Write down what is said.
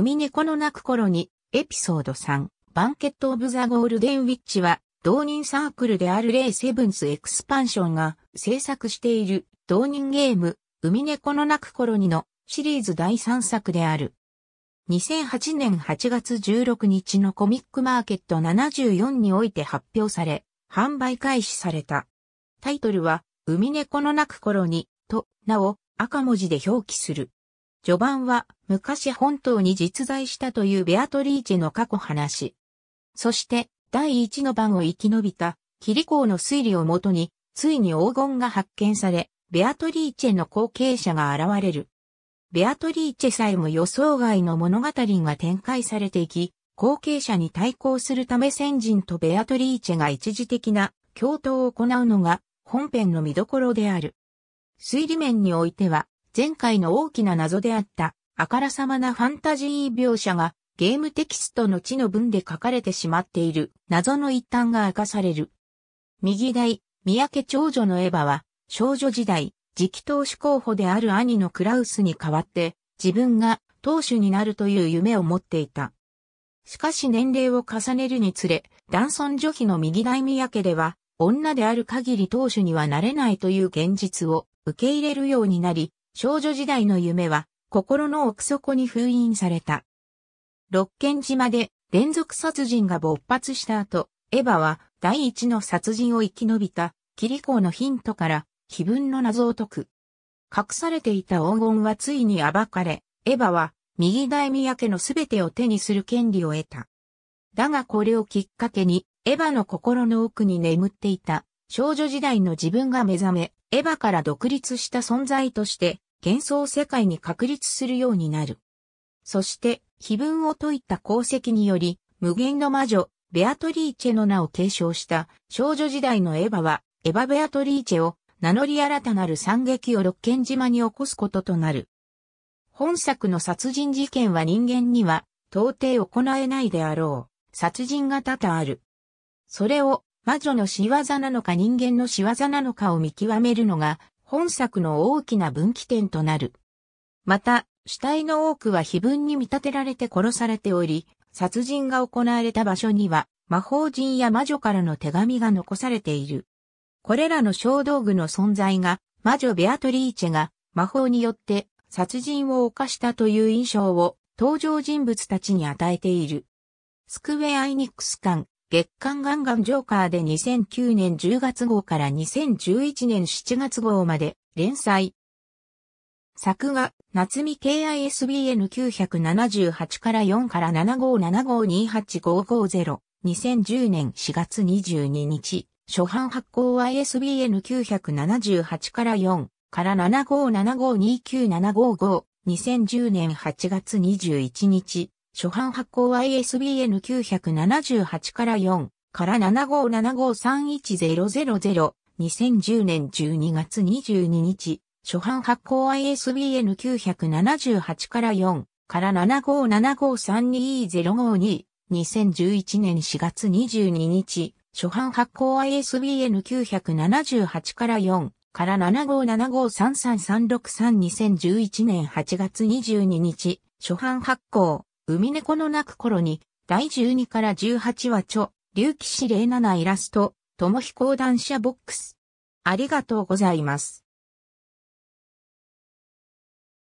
海猫の泣く頃に、エピソード3、バンケット・オブ・ザ・ゴールデン・ウィッチは、同人サークルであるレイ・セブンス・エクスパンションが制作している同人ゲーム、海猫の泣く頃にのシリーズ第3作である。2008年8月16日のコミックマーケット74において発表され、販売開始された。タイトルは、海猫の泣く頃に、と、なお、赤文字で表記する。序盤は昔本当に実在したというベアトリーチェの過去話。そして第一の番を生き延びたキリコーの推理をもとについに黄金が発見され、ベアトリーチェの後継者が現れる。ベアトリーチェさえも予想外の物語が展開されていき、後継者に対抗するため先人とベアトリーチェが一時的な共闘を行うのが本編の見どころである。推理面においては、前回の大きな謎であったあからさまなファンタジー描写がゲームテキストの地の文で書かれてしまっている謎の一端が明かされる。右大、三宅長女のエヴァは少女時代、次期投手候補である兄のクラウスに代わって自分が投手になるという夢を持っていた。しかし年齢を重ねるにつれ、男尊女卑の右大宮家では、女である限り投手にはなれないという現実を受け入れるようになり、少女時代の夢は心の奥底に封印された。六軒島で連続殺人が勃発した後、エヴァは第一の殺人を生き延びたキリコのヒントから碑文の謎を解く。隠されていた黄金はついに暴かれ、エヴァは右大宮家のすべてを手にする権利を得た。だがこれをきっかけに、エヴァの心の奥に眠っていた少女時代の自分が目覚め、エヴァから独立した存在として幻想世界に確立するようになる。そして、碑文を説いた功績により、無限の魔女、ベアトリーチェの名を継承した少女時代のエヴァは、エヴァ・ベアトリーチェを名乗り新たなる惨劇を六軒島に起こすこととなる。本作の殺人事件は人間には到底行えないであろう。殺人が多々ある。それを魔女の仕業なのか人間の仕業なのかを見極めるのが本作の大きな分岐点となる。また、死体の多くは碑文に見立てられて殺されており、殺人が行われた場所には、魔法人や魔女からの手紙が残されている。これらの小道具の存在が、魔女ベアトリーチェが魔法によって殺人を犯したという印象を登場人物たちに与えている。スクウェア・イニックス館。月刊ガンガンジョーカーで2009年10月号から2011年7月号まで連載。作画、夏見 KISBN978 から4から757528550。2010年4月22日、初版発行 ISBN978 から4から757529755。2010年8月21日、初版発行 ISBN 978から4から7 5 7 5 3 1 0 0 0 2010年12月22日、初版発行 ISBN 978から4から7 5 7 5 3 2 0 5 2 2011年4月22日、初版発行 ISBN 978から4から757533363011 2年8月22日、初版発行海猫の泣く頃に、第12から18話著、竜騎士07イラスト、友飛行談社ボックス。ありがとうございます。